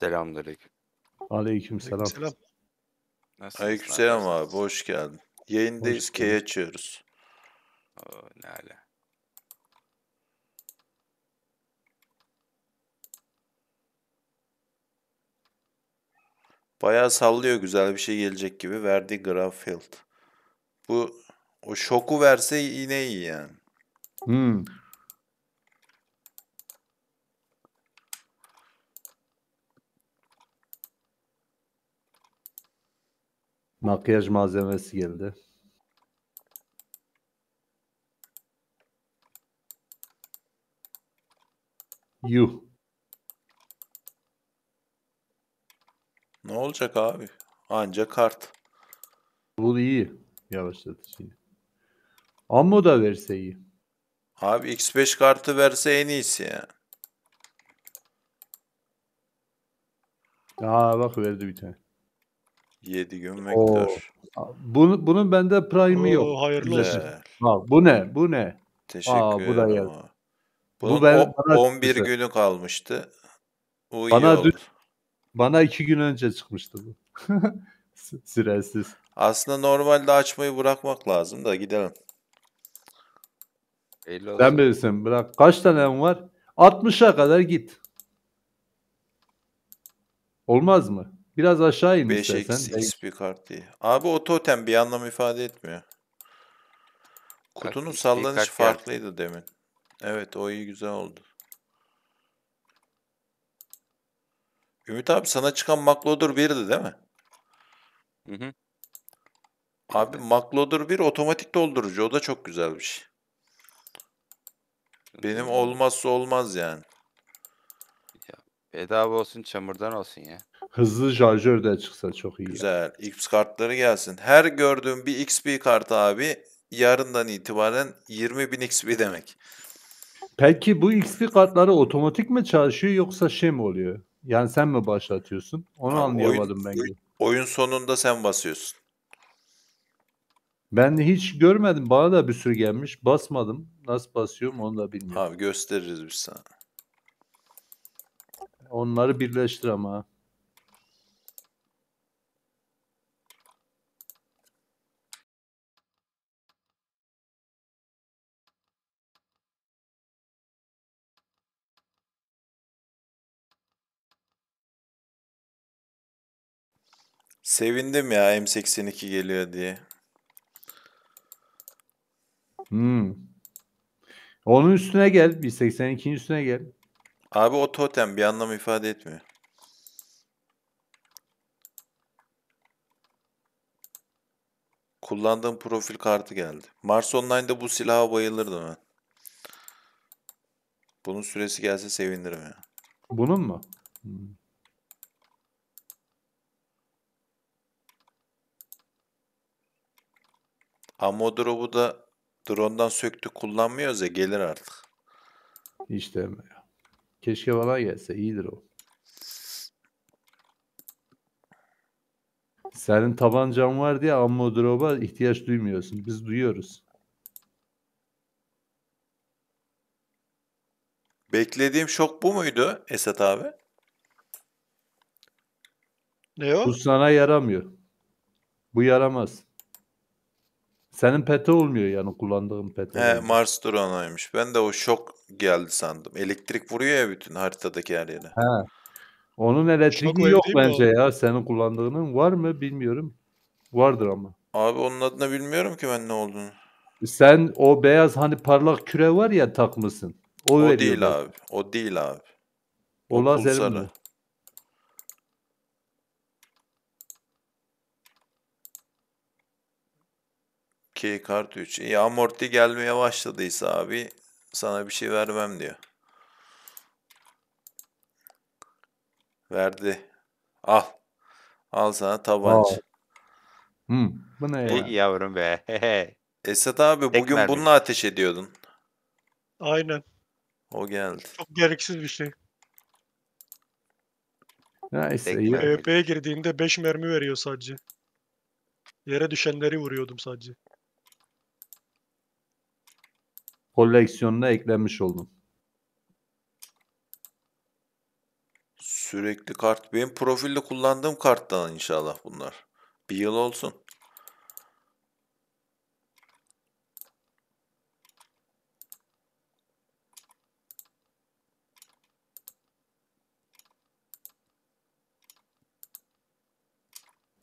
Selamünaleyküm. Aleykümselam. Selam. Nasılsınız? Aleykümselam abi hoş geldin. Yayındayız K'ye açıyoruz. Oo, ne ala. Bayağı sallıyor güzel bir şey gelecek gibi verdi Garfield. Bu o şoku verse yine iyi yani. Hmm. Makyaj malzemesi geldi. Yuh. Ne olacak abi? Anca kart. Bu iyi. Yavaşlatıcı. Ammo da verse iyi. Abi X5 kartı verse en iyisi ya. Aa bak verdi bir tane. 7 gün vektör. Bunu, bunun bende prime'ı yok. Hayırlı Güzel. olsun. Bak, bu ne? Bu ne? Teşekkür Aa, bu da geldi. Bunun Bu ben- o- bana 11 çıktı. günü kalmıştı. O iyi Bana oldu. Bana iki gün önce çıkmıştı bu. S- Süresiz. Aslında normalde açmayı bırakmak lazım da gidelim. Belli olsun. Sen bilirsin. Bırak. Kaç tane var? 60'a kadar git. Olmaz mı? Biraz aşağı in 5 istersen. x kart diye. Abi o totem bir anlam ifade etmiyor. Kutunun sallanışı farklıydı demin. Evet o iyi güzel oldu. Ümit abi sana çıkan Maklodur 1'di değil mi? Hı hı. Abi Maklodur 1 otomatik doldurucu. O da çok güzel bir şey. Benim olmazsa olmaz yani. Bedava olsun çamurdan olsun ya. Hızlı şarjör de çıksa çok iyi. Güzel. X kartları gelsin. Her gördüğüm bir XP kart abi yarından itibaren 20 20.000 XP demek. Peki bu XP kartları otomatik mi çalışıyor yoksa şey mi oluyor? Yani sen mi başlatıyorsun? Onu Ama anlayamadım oyun, ben. Oyun, oyun sonunda sen basıyorsun. Ben hiç görmedim. Bana da bir sürü gelmiş. Basmadım. Nasıl basıyorum onu da bilmiyorum. Abi gösteririz biz sana. Onları birleştir ama. Sevindim ya M82 geliyor diye. Hmm. Onun üstüne gel. 182'nin üstüne gel. Abi o totem bir anlam ifade etmiyor. Kullandığım profil kartı geldi. Mars Online'da bu silaha bayılırdım ben. Bunun süresi gelse sevinirim ya. Bunun mu? Hmm. Ama drop'u da drone'dan söktü kullanmıyoruz ya gelir artık. Hiç deme Keşke bana gelse iyidir o. Senin tabancan var diye ammo drop'a ihtiyaç duymuyorsun. Biz duyuyoruz. Beklediğim şok bu muydu Esat abi? Ne o? Bu sana yaramıyor. Bu yaramaz. Senin pete olmuyor yani kullandığın pete. He, Mars drone'uymuş. Ben de o şok geldi sandım. Elektrik vuruyor ya bütün haritadaki her yere. He. Onun elektriği Şok yok değil mi bence ya. Senin kullandığının var mı bilmiyorum. Vardır ama. Abi onun adına bilmiyorum ki ben ne olduğunu. Sen o beyaz hani parlak küre var ya takmışsın. O, O, değil bak. abi. O değil abi. O O lazer mi? K kart 3. İyi amorti gelmeye başladıysa abi sana bir şey vermem diyor. Verdi. Al. Al sana tabanca. Wow. Hmm. Bu ne ya? yavrum be. Esat abi Tek bugün mermi. bununla ateş ediyordun. Aynen. O geldi. Çok gereksiz bir şey. Neyse iyi. EP'ye e girdiğimde 5 mermi veriyor sadece. Yere düşenleri vuruyordum sadece. koleksiyonuna eklenmiş oldum. Sürekli kart. Benim profilde kullandığım karttan inşallah bunlar. Bir yıl olsun.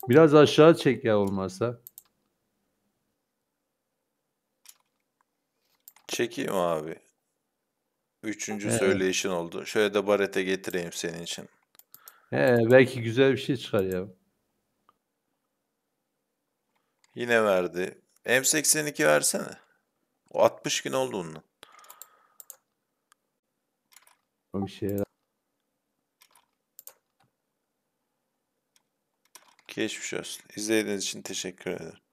Biraz aşağı çek ya olmazsa. Çekeyim abi. Üçüncü Evet. söyleyişin oldu. Şöyle de barete getireyim senin için. He, belki güzel bir şey çıkar ya. Yine verdi. M82 versene. O 60 gün oldu onun. O Bir şey yarar. Geçmiş olsun. İzlediğiniz için teşekkür ederim.